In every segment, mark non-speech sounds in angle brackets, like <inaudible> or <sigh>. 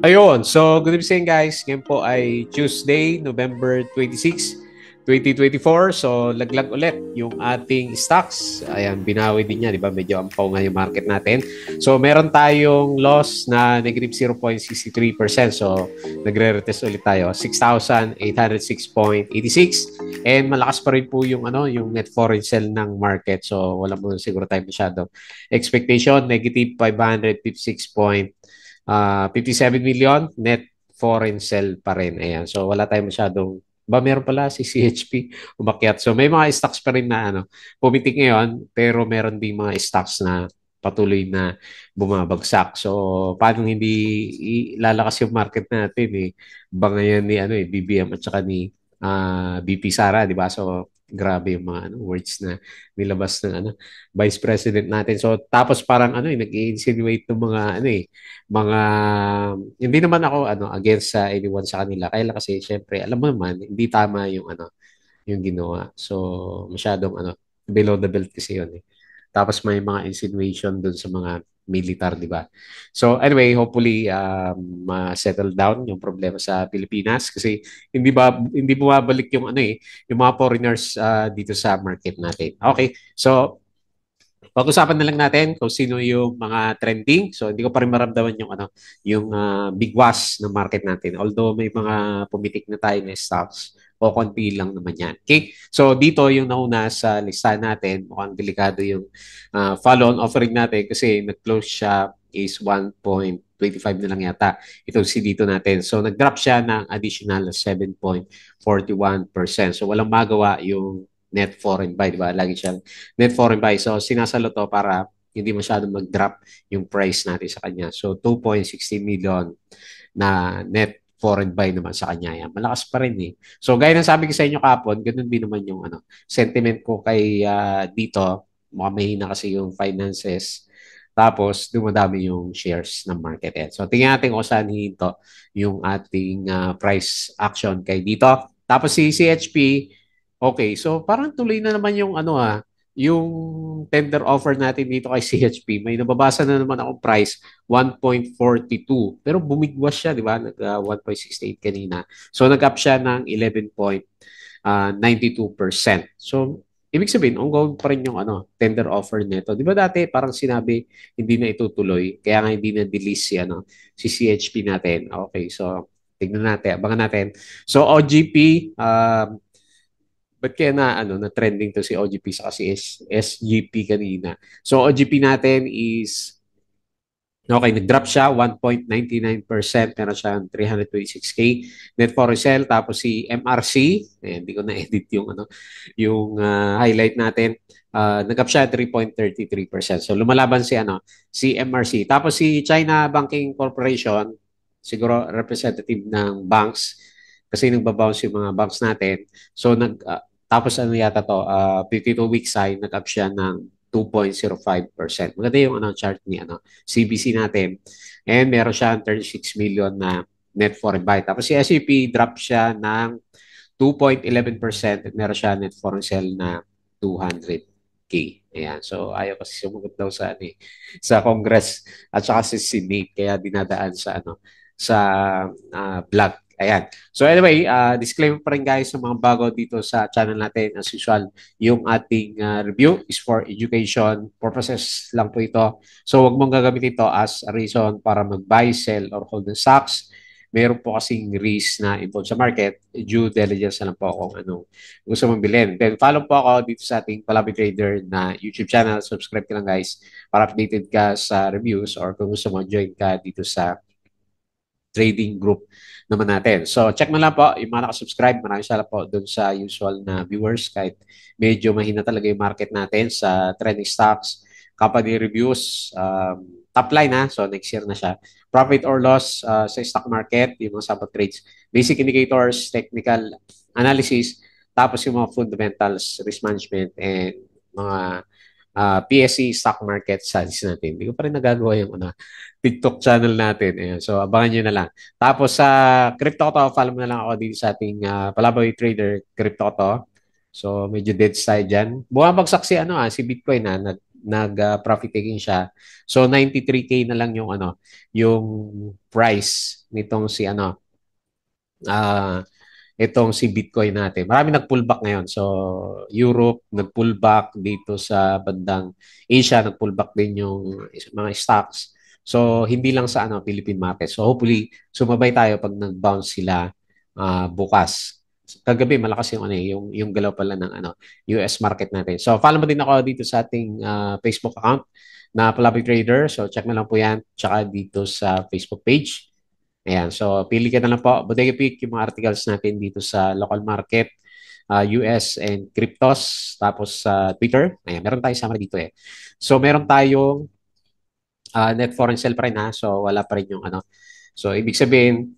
Ayun, so good evening guys. Ngayon po ay Tuesday, November 26, 2024. So laglag ulit yung ating stocks. Ayan, binawi din niya, di ba? Medyo ampaw nga yung market natin. So meron tayong loss na negative 0.63%. So nagre-retest ulit tayo. 6,806.86. And malakas pa rin po yung, ano, yung net foreign sell ng market. So wala mo siguro tayo masyado. Expectation, negative 556 uh, ah, 57 million net foreign sell pa rin. Ayan. So wala tayong masyadong ba meron pala si CHP umakyat. So may mga stocks pa rin na ano, pumitik ngayon pero meron din mga stocks na patuloy na bumabagsak. So paano hindi lalakas yung market natin eh. Bangayan ni ano eh BBM at saka ni uh, ah, BP Sara, di ba? So Grabe yung mga ano, words na nilabas ng ano, Vice President natin. So tapos parang ano, eh, nag-insinuate ng mga ano eh, mga hindi naman ako ano against sa anyone sa kanila. Kaya kasi syempre, alam mo naman, hindi tama yung ano, yung ginawa. So masyadong ano, below the belt kasi yun eh. Tapos may mga insinuation dun sa mga militar, di ba? So anyway, hopefully um, ma-settle down yung problema sa Pilipinas kasi hindi ba hindi bumabalik yung ano eh, yung mga foreigners uh, dito sa market natin. Okay. So pag-usapan na lang natin kung sino yung mga trending. So hindi ko pa rin maramdaman yung ano, yung uh, bigwas ng market natin. Although may mga pumitik na tayo na stocks o konti lang naman yan. Okay? So dito yung nauna sa listahan natin, mukhang delikado yung uh, follow-on offering natin kasi nag-close siya is 1.25 na lang yata. Ito si dito natin. So nag-drop siya ng additional 7.41%. So walang magawa yung net foreign buy, di ba? Lagi siyang net foreign buy. So sinasalo to para hindi masyado mag-drop yung price natin sa kanya. So 2.60 million na net foreign buy naman sa kanya yan. Malakas pa rin eh. So gaya ng sabi ko sa inyo kapon, ganun din naman yung ano, sentiment ko kay uh, dito. Mukhang mahina kasi yung finances. Tapos dumadami yung shares ng market. Eh. So tingnan natin kung saan hinto yung ating uh, price action kay dito. Tapos si CHP, okay, so parang tuloy na naman yung ano ah, yung tender offer natin dito kay CHP, may nababasa na naman ako price, 1.42. Pero bumigwas siya, di ba? Nag uh, 1.68 kanina. So nag-up siya ng 11.92%. Uh, so ibig sabihin, ongoing pa rin yung ano, tender offer nito. Di ba dati parang sinabi, hindi na itutuloy, kaya nga hindi na delist si, ano, si CHP natin. Okay, so tignan natin, abangan natin. So OGP, uh, um, But kaya na, ano, na trending to si OGP sa kasi S- SGP kanina. So, OGP natin is, okay, nag-drop siya, 1.99%, meron siya 326K. Net for resale, tapos si MRC, ayan, eh, hindi ko na-edit yung, ano, yung uh, highlight natin, uh, nag-up siya 3.33%. So, lumalaban si, ano, si MRC. Tapos si China Banking Corporation, siguro representative ng banks, kasi nagbabounce yung mga banks natin. So, nag, uh, tapos ano yata to, uh, ah, 52 weeks high, nag-up siya ng 2.05%. Maganda yung ano, chart ni ano, CBC natin. And meron siya 36 million na net foreign buy. Tapos si SEP drop siya ng 2.11% at meron siya net foreign sell na 200K. Ayan. So, ayaw kasi sumugod daw sa, ano, eh, sa Congress at saka sa Senate. Kaya dinadaan sa, ano, sa uh, ah, block Ayan. So anyway, uh, disclaimer pa rin guys sa mga bago dito sa channel natin. As usual, yung ating uh, review is for education purposes lang po ito. So wag mong gagamitin ito as a reason para mag-buy, sell, or hold the stocks. Meron po kasing risk na involved sa market. Due diligence lang po kung anong gusto mong bilhin. Then follow po ako dito sa ating Palabi Trader na YouTube channel. Subscribe ka lang guys para updated ka sa reviews or kung gusto mo, join ka dito sa trading group naman natin. So, check na lang po yung mga nakasubscribe. Maraming salamat po dun sa usual na viewers kahit medyo mahina talaga yung market natin sa trending stocks, company reviews, um, top line ha. So, next year na siya. Profit or loss uh, sa stock market, yung mga sabot trades, basic indicators, technical analysis, tapos yung mga fundamentals, risk management, and mga uh, ah, PSE stock market studies natin. Hindi ko pa rin nagagawa yung ano, TikTok channel natin. Ayan. So, abangan nyo na lang. Tapos, sa uh, Crypto to, follow mo na lang ako dito sa ating uh, ah, Palaboy Trader Crypto to. So, medyo dead side dyan. Bumabagsak si, ano, ah, si Bitcoin na ah, nag, nag uh, profit taking siya. So, 93K na lang yung, ano, yung price nitong si, ano, ah, uh, itong si Bitcoin natin. Marami nag-pullback ngayon. So, Europe nag-pullback dito sa bandang Asia, nag-pullback din yung mga stocks. So, hindi lang sa ano, Philippine market. So, hopefully, sumabay tayo pag nag-bounce sila uh, bukas. Kagabi, malakas yung, ano, eh, yung, yung galaw pala ng ano, US market natin. So, follow mo din ako dito sa ating uh, Facebook account na Palabi Trader. So, check mo lang po yan. Tsaka dito sa Facebook page Ayan, so pili ka na lang po. Bodega Pick yung mga articles natin dito sa local market, uh, ah, US and cryptos. Tapos sa uh, Twitter, ayan, meron tayo sama dito eh. So meron tayong uh, net foreign sell pa rin ha. So wala pa rin yung ano. So ibig sabihin,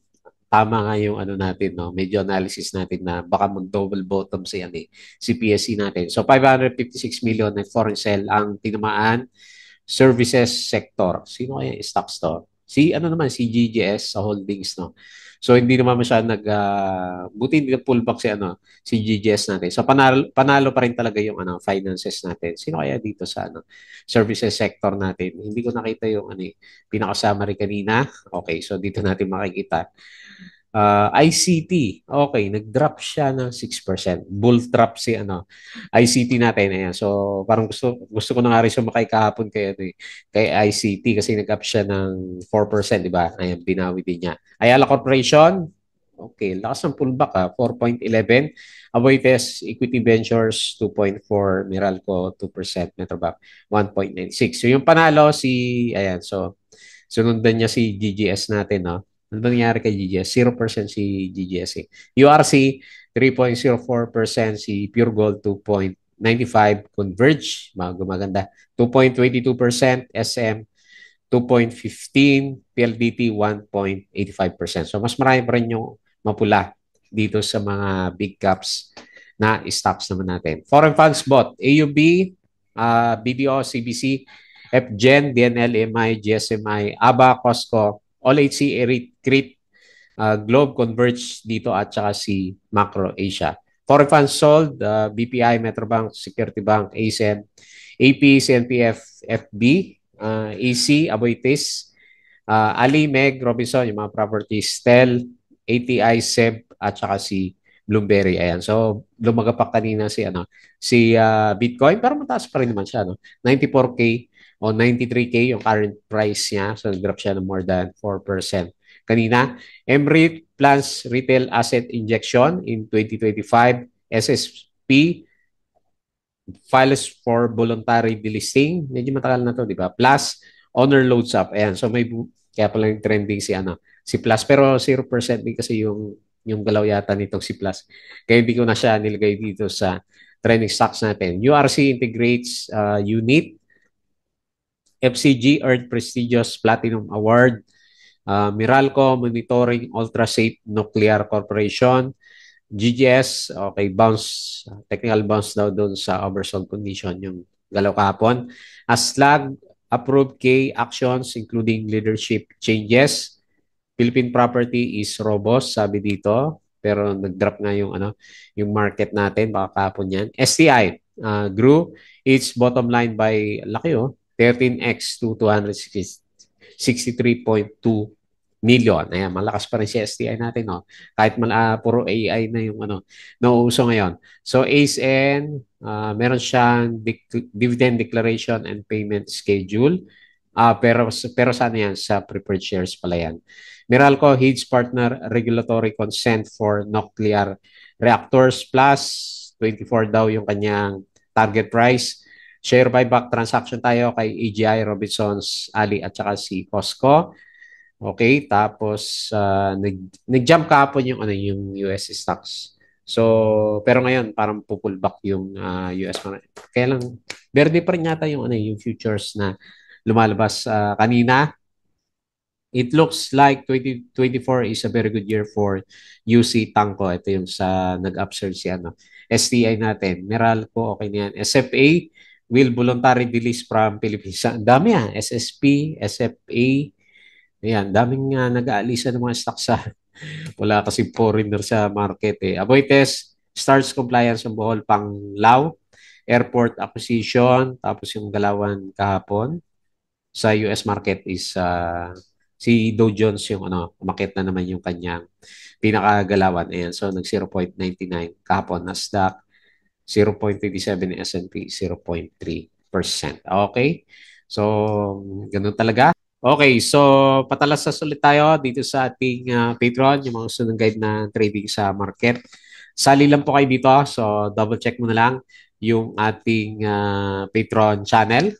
tama nga yung ano natin, no? medyo analysis natin na baka mag-double bottom sa yan eh, si PSE natin. So 556 million net foreign sell ang tinamaan services sector. Sino kaya stocks to? Si ano naman si GGS sa holdings no. So hindi naman masyadong nag uh, buti hindi nag pullback si ano si GGS natin. So panalo panalo pa rin talaga yung ano finances natin. Sino kaya dito sa ano services sector natin? Hindi ko nakita yung ano eh, pinaka summary kanina. Okay, so dito natin makikita Uh, ah, ICT, okay, nag-drop siya ng 6%. Bull trap si ano, ICT natin. Ayan. So, parang gusto, gusto ko na nga rin sumakay kahapon kay, ano, eh, kay ICT kasi nag-up siya ng 4%, di ba? Ayan, binawi din niya. Ayala Corporation, okay, lakas ng pullback ha, 4.11. Aboites Equity Ventures, 2.4. Meralco, 2%. Metrobank, 1.96. So, yung panalo si, ayan, so, sunundan niya si GGS natin, no? Ah. Ano bang nangyari kay GGS? 0% si GGS. Eh. URC, 3.04%. Si Pure Gold, 2.95%. Converge, mga gumaganda, 2.22%. SM, 2.15, PLDT 1.85%. So mas marami pa rin yung mapula dito sa mga big caps na stocks naman natin. Foreign funds bought, AUB, uh, ah, BDO, CBC, FGEN, DNL, MI, GSMI, ABA, Costco, all HC, Crete, uh, Globe converge dito at saka si Macro Asia. Foreign funds sold, uh, BPI, Metrobank, Security Bank, ASEM, AP, CNPF, FB, uh, AC, Aboitis, uh, Ali, Meg, Robinson, yung mga properties, Tel, ATI, SEB, at saka si Bloomberry. Ayan. So, lumagapak kanina si ano, si uh, Bitcoin, pero mataas pa rin naman siya. No? 94K o 93K yung current price niya. So nag-drop siya ng more than 4% kanina. MREIT plans retail asset injection in 2025. SSP files for voluntary delisting. Medyo matagal na to, di ba? Plus, honor loads up. Ayan, so may kaya pala yung trending si ano, si Plus. Pero 0% din kasi yung yung galaw yata nitong si Plus. Kaya hindi ko na siya nilagay dito sa trending stocks natin. URC integrates uh, unit FCG earned prestigious Platinum Award, uh, Miralco Monitoring Ultra Safe Nuclear Corporation, GGS, okay, bounce, technical bounce daw doon sa oversold condition yung galaw kahapon. Aslag, approved key actions including leadership changes. Philippine property is robust, sabi dito. Pero nag-drop nga yung, ano, yung market natin, baka kapon yan. STI, uh, grew its bottom line by, laki oh, 13x to 263.2 million. Ayan, malakas pa rin si STI natin, no? Kahit mal, uh, puro AI na yung ano, nauuso ngayon. So, ACE N, uh, meron siyang dec- dividend declaration and payment schedule. Uh, pero, pero saan yan? Sa preferred shares pala yan. Meralco, Hedge Partner, Regulatory Consent for Nuclear Reactors Plus, 24 daw yung kanyang target price share buyback transaction tayo kay AGI, Robinsons, Ali at saka si Costco. Okay, tapos uh, nag, nag-jump kahapon yung, ano, yung US stocks. So, pero ngayon parang pupull back yung uh, ah, US market. Kaya lang, verde pa rin yata yung, ano, yung futures na lumalabas uh, kanina. It looks like 2024 is a very good year for UC Tangko. Ito yung sa nag-upsurge si ano, STI natin. Meralco, okay niyan. SFA, will voluntary release from Philippines. Ang dami ah, SSP, SFA, Ayan, daming uh, nag-aalisa ng mga stock sa <laughs> wala kasi foreigner sa market eh. Aboy starts compliance ng Bohol pang Lao, airport acquisition, tapos yung galawan kahapon sa US market is uh, si Dow Jones yung ano, umakit na naman yung kanyang pinakagalawan. Ayan, so nag 0.99 kahapon Nasdaq, 0.57 ng S&P, 0.3%. Okay? So, ganun talaga. Okay, so patalasas ulit tayo dito sa ating uh, Patreon, yung mga gusto ng guide na trading sa market. Sali lang po kayo dito, ah. so double check mo na lang yung ating uh, Patreon channel.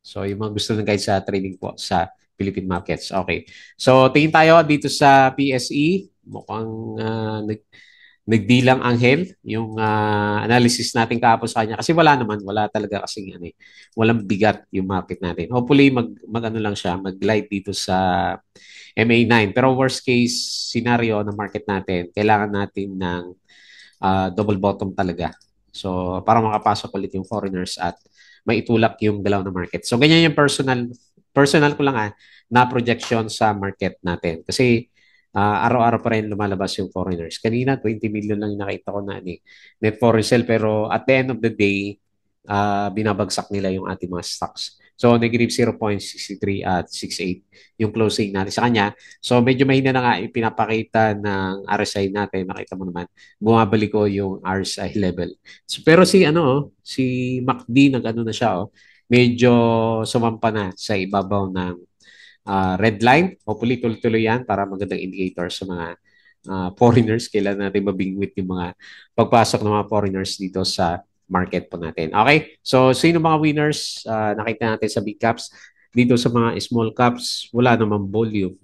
So yung mga gusto ng guide sa trading po sa Philippine markets. Okay. So tingin tayo dito sa PSE, mukhang uh, nag- nagbilang anghel yung uh, analysis natin kahapon sa kanya kasi wala naman wala talaga kasi ano eh walang bigat yung market natin hopefully mag magano lang siya mag-glide dito sa MA9 pero worst case scenario ng market natin kailangan natin ng uh, double bottom talaga so para makapasok ulit yung foreigners at maitulak yung galaw ng market so ganyan yung personal personal ko lang ah na projection sa market natin kasi uh, araw-araw pa rin lumalabas yung foreigners. Kanina, 20 million lang nakita ko na ni eh, net foreign sale. Pero at the end of the day, uh, binabagsak nila yung ating mga stocks. So, negative 0.63 at 68 yung closing natin sa kanya. So, medyo mahina na nga yung pinapakita ng RSI natin. Makita mo naman, bumabalik ko yung RSI <laughs> level. So, pero si, ano, oh, si MACD, nag-ano na siya, oh, medyo sumampa na sa ibabaw ng uh, red line. Hopefully, tuloy-tuloy yan para magandang indicator sa mga uh, foreigners. Kailan natin mabingwit yung mga pagpasok ng mga foreigners dito sa market po natin. Okay, so sino mga winners? Uh, nakita natin sa big caps. Dito sa mga small caps, wala naman volume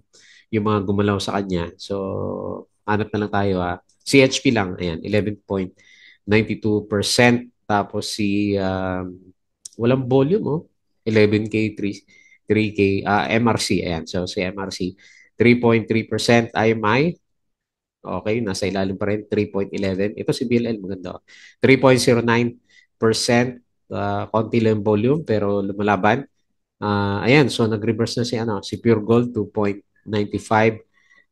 yung mga gumalaw sa kanya. So, hanap na lang tayo ha. CHP lang, ayan, 11.92%. Tapos si, um, walang volume oh, 11K3. 3K, uh, ah, MRC, ayan. So, si MRC, 3.3% IMI, okay, nasa ilalim pa rin, 3.11. Ito si BLL, maganda. 3.09%, uh, ah, konti lang volume, pero lumalaban. Uh, ayan, so nag-reverse na si, ano, si Pure Gold, 2.95%.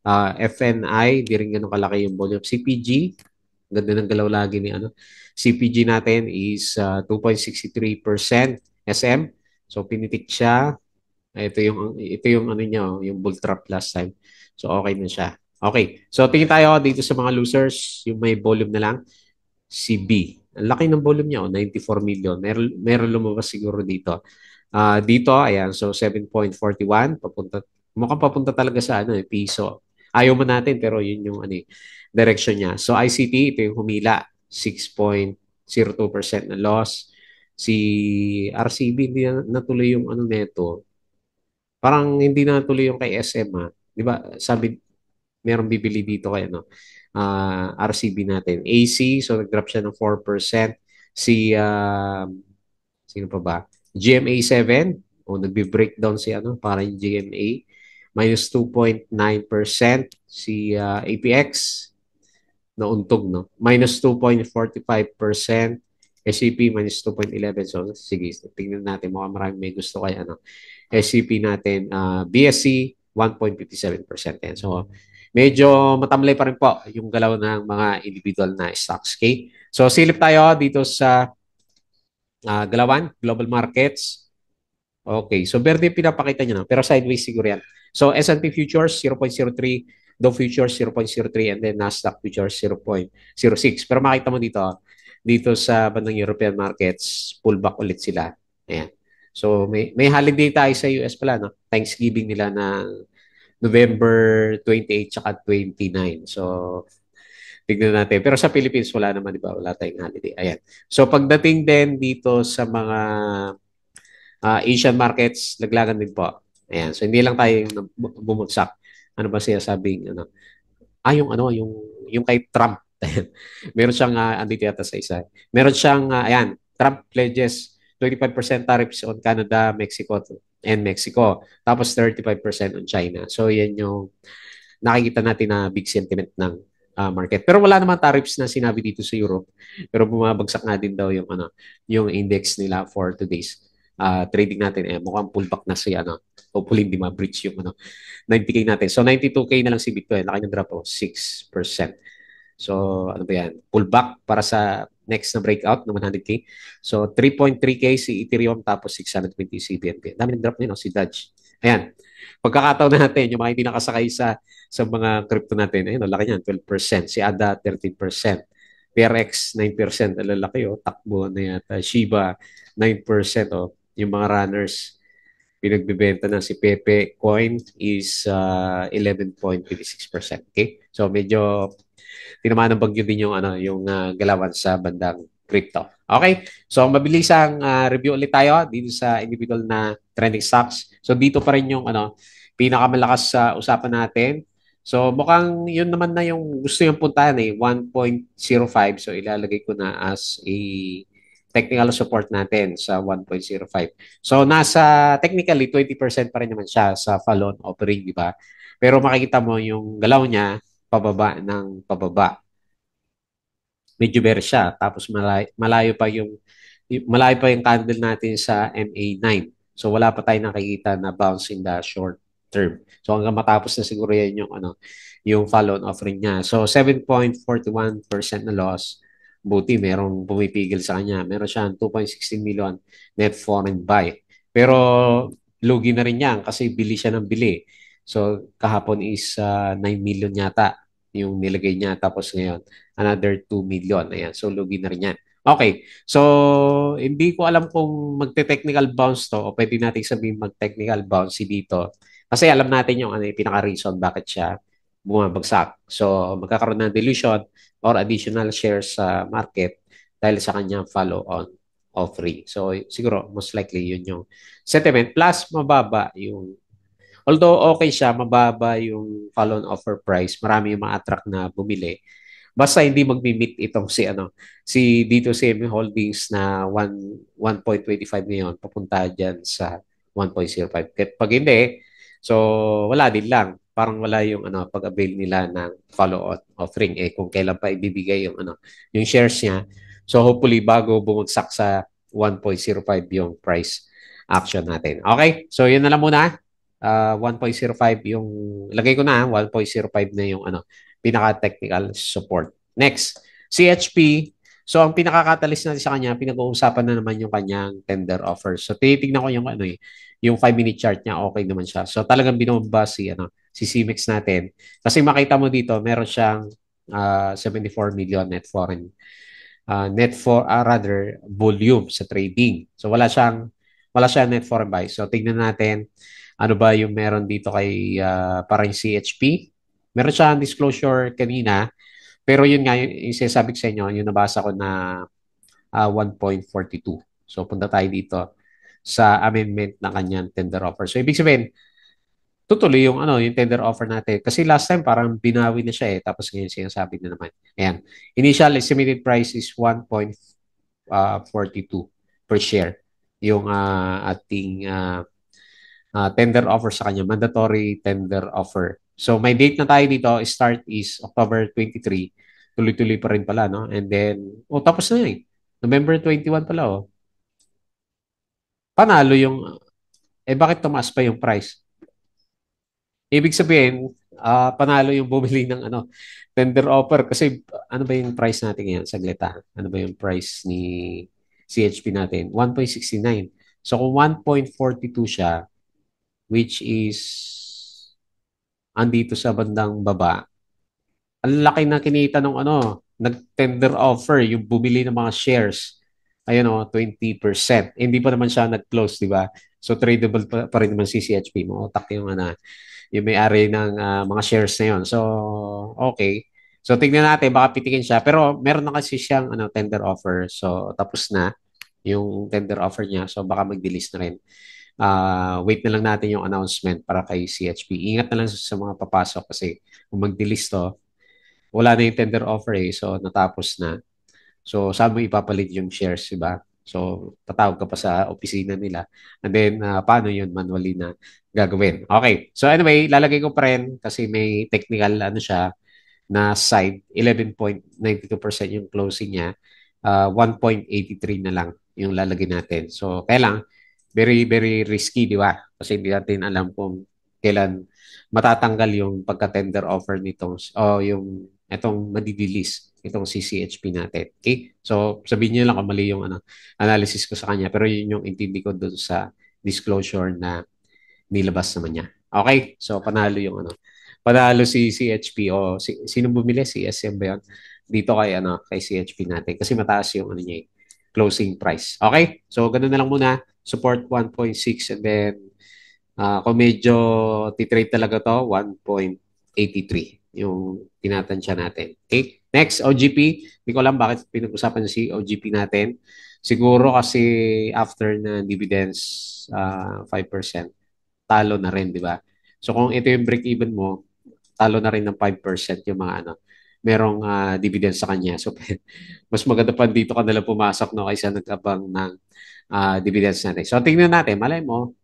Uh, FNI, di rin ganun kalaki yung volume. CPG, ganda ng galaw lagi ni ano. CPG natin is uh, 2.63%. SM, so pinitik siya. Ito yung ito yung ano niya, oh, yung bull trap last time. So okay na siya. Okay. So tingin tayo dito sa mga losers, yung may volume na lang si B. Ang laki ng volume niya, 94 million. Meron meron lumabas siguro dito. Uh, dito, ayan, so 7.41 papunta mukhang papunta talaga sa ano, eh, piso. Ayaw man natin pero yun yung ano, eh, direction niya. So ICT, ito yung humila, 6.02% na loss. Si RCB, hindi natuloy yung ano neto. Parang hindi na tuloy yung kay SM ha. Ah. Di ba? Sabi, merong bibili dito kay ano, Uh, ah, RCB natin. AC, so nag-drop siya ng 4%. Si, uh, sino pa ba? GMA7, o nagbe-breakdown si ano, para yung GMA. Minus 2.9%. Si uh, ah, APX, nauntog, no? Minus 2.45%. SCP e minus 2.11. So, sige, tingnan natin. Mukhang maraming may gusto kay ano. SCP e natin, uh, BSC, 1.57%. Yan. So, medyo matamlay pa rin po yung galaw ng mga individual na stocks. Okay? So, silip tayo dito sa uh, galawan, global markets. Okay. So, verde pinapakita nyo na. Pero sideways siguro yan. So, S&P futures, 0.03. Dow futures, 0.03. And then, Nasdaq futures, 0.06. Pero makita mo dito, dito sa bandang European markets, pullback ulit sila. Ayan. So may may holiday tayo sa US pala no. Thanksgiving nila na November 28 at 29. So tignan natin. Pero sa Philippines wala naman 'di ba? Wala tayong holiday. Ayan. So pagdating din dito sa mga uh, Asian markets, naglagan din po. Ayan. So hindi lang tayo bumagsak. Ano ba siya sabing ano? Ah, yung ano, yung yung kay Trump <laughs> Meron siyang uh, ah, andito yata sa isa. Meron siyang, uh, ayan, Trump pledges 25% tariffs on Canada, Mexico, and Mexico. Tapos 35% on China. So, yan yung nakikita natin na big sentiment ng uh, market. Pero wala naman tariffs na sinabi dito sa Europe. Pero bumabagsak nga din daw yung ano, yung index nila for today's uh, trading natin eh mukhang pullback na siya ano. Hopefully hindi ma-breach yung ano 90k natin. So 92k na lang si Bitcoin, laki ng drop oh, 6%. So, ano ba yan? Pullback para sa next na breakout ng 100K. So, 3.3K si Ethereum tapos 620 si BNB. Dami nag-drop nyo, oh, no? si Dodge. Ayan. Pagkakataon natin, yung mga hindi nakasakay sa, sa mga crypto natin, ayun, laki niyan, 12%. Si ADA, 13%. PRX, 9%. Alalaki, oh. Takbo na yata. Shiba, 9%. Oh. Yung mga runners, pinagbibenta na si Pepe Coin is uh, 11.56%. Okay? So, medyo tinamaan ng bagyo din yung ano, yung uh, galawan sa bandang crypto. Okay? So mabilisang uh, review ulit tayo dito sa individual na trending stocks. So dito pa rin yung ano, pinakamalakas sa uh, usapan natin. So mukhang yun naman na yung gusto yung puntahan eh, 1.05. So ilalagay ko na as a technical support natin sa 1.05. So nasa technically 20% pa rin naman siya sa follow-on offering, di ba? Pero makikita mo yung galaw niya pababa ng pababa. Medyo bear siya. Tapos malayo, malayo pa yung malayo pa yung candle natin sa MA9. So wala pa tayo nakikita na bounce in the short term. So hanggang matapos na siguro yan yung ano, yung follow-on offering niya. So 7.41% na loss. Buti merong pumipigil sa kanya. Meron siyang 2.16 million net foreign buy. Pero lugi na rin yan kasi bili siya ng bili. So, kahapon is uh, ah, 9 million yata yung nilagay niya. Tapos ngayon, another 2 million. Ayan, so lugi na rin yan. Okay, so hindi ko alam kung magte-technical bounce to o pwede natin sabihin mag-technical bounce si dito. Kasi alam natin yung ano, yung pinaka-reason bakit siya bumabagsak. So, magkakaroon ng dilution or additional shares sa market dahil sa kanyang follow-on offering. So, siguro, most likely yun yung sentiment. Plus, mababa yung Although okay siya, mababa yung follow-on offer price. Marami yung ma-attract na bumili. Basta hindi magmi-meet itong si ano, si dito si M Holdings na 1 1.25 ngayon papunta diyan sa 1.05. Kasi Pag hindi, so wala din lang. Parang wala yung ano pag-avail nila ng follow-on offering eh kung kailan pa ibibigay yung ano, yung shares niya. So hopefully bago bumagsak sa 1.05 yung price action natin. Okay? So yun na lang muna uh, ah, 1.05 yung, lagay ko na, 1.05 na yung ano, pinaka-technical support. Next, CHP. So, ang pinakakatalis catalyst natin sa kanya, pinag-uusapan na naman yung kanyang tender offer. So, titingnan ko yung ano eh, yung 5-minute chart niya, okay naman siya. So, talagang binomba si, ano, si CMEX natin. Kasi makita mo dito, meron siyang uh, ah, 74 million net foreign uh, net for uh, rather volume sa trading. So wala siyang wala siyang net foreign buy. So tingnan natin ano ba yung meron dito kay uh, parang CHP. Meron siyang disclosure kanina, pero yun nga, yung, yung sinasabi sa inyo, yung nabasa ko na uh, ah, 1.42. So punta tayo dito sa amendment ng kanyang tender offer. So ibig sabihin, tutuloy yung ano, yung tender offer natin. Kasi last time parang binawi na siya eh. Tapos ngayon siya sinasabi na naman. Ayan. Initial estimated price is 1.42 ah, per share yung uh, ating uh, uh, tender offer sa kanya, mandatory tender offer. So my date na tayo dito, start is October 23. Tuloy-tuloy pa rin pala, no? And then, oh, tapos na eh. November 21 pala, oh. Panalo yung, eh bakit tumaas pa yung price? Ibig sabihin, uh, panalo yung bumili ng ano, tender offer. Kasi ano ba yung price natin ngayon? Saglit ah. Ano ba yung price ni CHP natin? 1.69. So kung 1.42 siya, which is andito sa bandang baba. Ang laki na kinita ng ano, nag-tender offer, yung bumili ng mga shares. Ayan o, 20%. Hindi pa naman siya nag-close, di ba? So tradable pa, pa rin naman si CHP mo. Otak yung, ano, yung may-ari ng uh, mga shares na yun. So, okay. So tingnan natin, baka pitikin siya. Pero meron na kasi siyang ano, tender offer. So tapos na yung tender offer niya. So baka mag-delist na rin uh, wait na lang natin yung announcement para kay CHP. Ingat na lang sa mga papasok kasi kung mag-delist to, wala na yung tender offer eh. So, natapos na. So, saan mo ipapalit yung shares, di ba? So, tatawag ka pa sa opisina nila. And then, uh, paano yun manually na gagawin? Okay. So, anyway, lalagay ko pa rin kasi may technical ano siya na side. 11.92% yung closing niya. Uh, ah, 1.83 na lang yung lalagay natin. So, kailang very, very risky, di ba? Kasi hindi natin alam kung kailan matatanggal yung pagka-tender offer nito o yung itong madidilis itong CCHP natin. Okay? So, sabihin niyo lang kung mali yung ano, analysis ko sa kanya. Pero yun yung intindi ko doon sa disclosure na nilabas naman niya. Okay? So, panalo yung ano. Panalo si CHP o si, sino bumili? Si SM ba yun? Dito kay, ano, kay CHP natin. Kasi mataas yung ano niya eh, closing price. Okay? So, ganun na lang muna support 1.6 and then uh, ah, kung medyo titrade talaga to 1.83 yung tinatansya natin. Okay? Next, OGP. Hindi ko alam bakit pinag-usapan si OGP natin. Siguro kasi after na dividends uh, ah, 5%, talo na rin, di ba? So kung ito yung break-even mo, talo na rin ng 5% yung mga ano, merong uh, dividend sa kanya. So, <laughs> mas maganda pa dito ka nalang pumasok no, kaysa nagkabang ng uh, dividends natin. So, tingnan natin. Malay mo,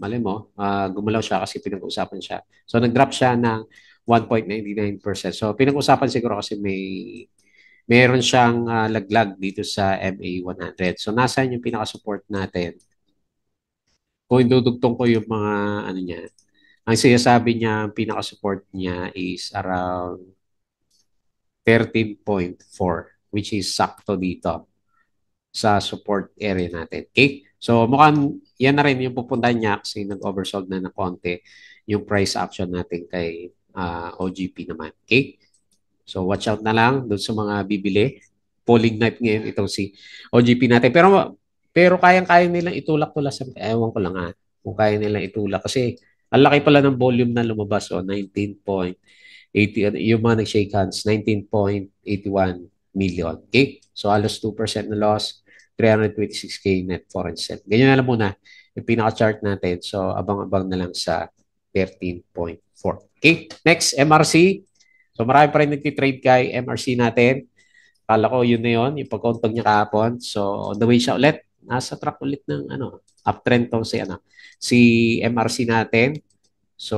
malay mo, uh, gumalaw siya kasi pinag usapan siya. So, nag-drop siya ng 1.99%. So, pinag-usapan siguro kasi may meron siyang uh, laglag dito sa MA100. So, nasaan yung pinaka-support natin? Kung dudugtong ko yung mga ano niya, ang sinasabi niya, ang pinaka-support niya is around 13.4 which is sakto dito sa support area natin. Okay? So mukhang yan na rin yung pupuntahan niya kasi nag-oversold na ng konti yung price action natin kay uh, ah, OGP naman. Okay? So watch out na lang doon sa mga bibili. Pulling knife ngayon itong si OGP natin. Pero pero kayang-kaya nilang itulak tula sa ewan ko lang ah. Kung kaya nilang itulak kasi ang laki pala ng volume na lumabas oh 19. 80, ano, yung mga nag-shake hands, 19.81 million. Okay? So, alos 2% na loss, 326K net foreign set. Ganyan na lang muna yung pinaka-chart natin. So, abang-abang na lang sa 13.4. Okay? Next, MRC. So, marami pa rin nagtitrade kay MRC natin. Kala ko yun na yun, yung pagkontag niya kahapon. So, on the way siya ulit. Nasa track ulit ng ano, uptrend to si, ano, si MRC natin. So,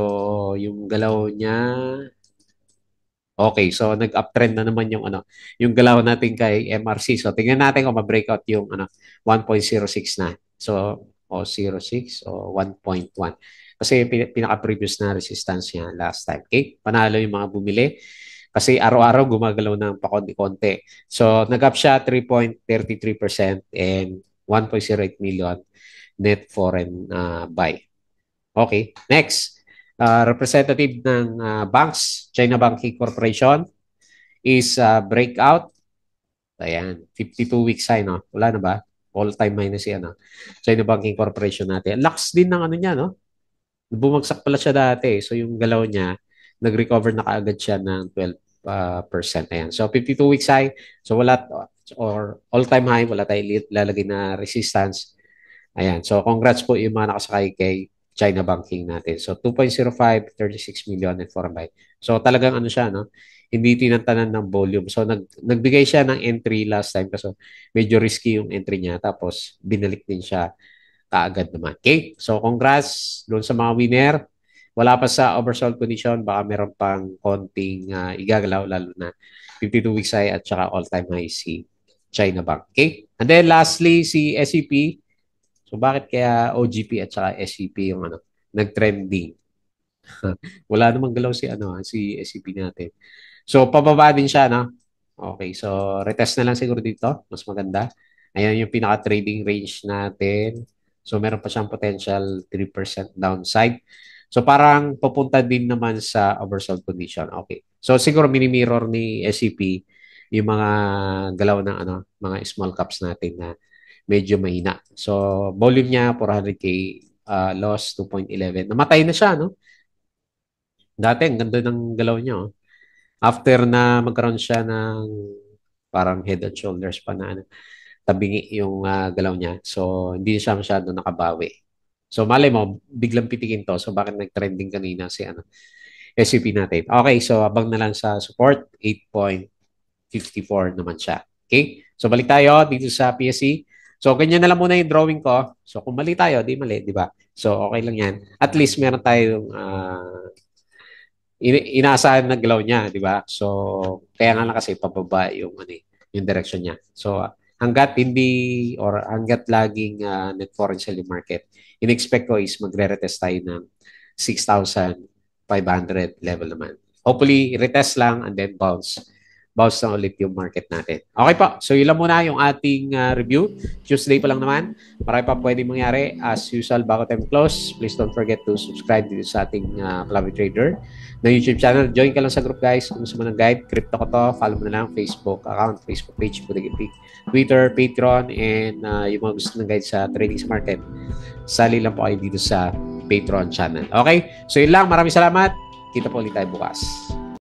yung galaw niya, Okay, so nag-uptrend na naman yung ano, yung galaw natin kay MRC. So tingnan natin kung ma-breakout yung ano 1.06 na. So o 06 o 1.1. Kasi pinaka-previous na resistance niya last time. Okay? Panalo yung mga bumili. Kasi araw-araw gumagalaw ng pakonti-konti. So nag-up siya 3.33% and 1.08 million net foreign uh, buy. Okay, next uh, representative ng uh, banks, China Banking Corporation, is uh, breakout. Ayan, 52 weeks high, no? Wala na ba? All-time minus yan, no? China Banking Corporation natin. Laks din ng ano niya, no? Bumagsak pala siya dati. Eh. So, yung galaw niya, nag-recover na kaagad siya ng 12%. Uh, percent. Ayan. So, 52 weeks high. So, wala, or all-time high, wala tayong lalagay na resistance. Ayan. So, congrats po yung mga nakasakay kay China banking natin. So 2.05, 36 million and 4 buy. So talagang ano siya, no? Hindi tinantanan ng volume. So nag, nagbigay siya ng entry last time kasi medyo risky yung entry niya. Tapos binalik din siya kaagad naman. Okay? So congrats doon sa mga winner. Wala pa sa oversold condition. Baka meron pang konting uh, igagalaw lalo na 52 weeks high at saka all-time high si China Bank. Okay? And then lastly, si SEP So bakit kaya OGP at saka SCP e yung ano, nag-trending? <laughs> Wala namang galaw si ano, ah, si SCP e natin. So pababa din siya, no? Okay, so retest na lang siguro dito. Mas maganda. Ayan yung pinaka-trading range natin. So meron pa siyang potential 3% downside. So parang papunta din naman sa oversold condition. Okay. So siguro mini-mirror ni SCP e yung mga galaw ng ano, mga small caps natin na medyo mahina. So, volume niya, 400K uh, loss, 2.11. Namatay na siya, no? Dati, ang ganda ng galaw niya, oh. After na magkaroon siya ng parang head and shoulders pa na ano, tabingi yung uh, galaw niya. So, hindi siya masyado nakabawi. So, malay mo, biglang pitikin to. So, bakit nag-trending kanina si ano, SUP natin. Okay, so abang na lang sa support, 8.54 naman siya. Okay? So, balik tayo dito sa PSE. So, ganyan na lang muna yung drawing ko. So, kung mali tayo, di mali, di ba? So, okay lang yan. At least meron tayong uh, ah, in inaasahan na galaw niya, di ba? So, kaya nga lang kasi pababa yung, ano, eh, yung direction niya. So, hanggat hindi or hanggat laging uh, ah, net foreign selling market, in-expect ko is magre-retest tayo ng 6,500 level naman. Hopefully, retest lang and then bounce bounce na ulit yung market natin. Okay po. So, yun lang muna yung ating uh, review. Tuesday pa lang naman. Marami pa pwede mangyari. As usual, bago time close, please don't forget to subscribe dito sa ating uh, ah, Clubby Trader na YouTube channel. Join ka lang sa group, guys. Kung gusto mo ng guide, crypto ko to. Follow mo na lang Facebook account, Facebook page, Pudigipig, Twitter, Patreon, and uh, yung mga gusto ng guide sa trading sa market. Sali lang po kayo dito sa Patreon channel. Okay? So, yun lang. Maraming salamat. Kita po ulit tayo bukas.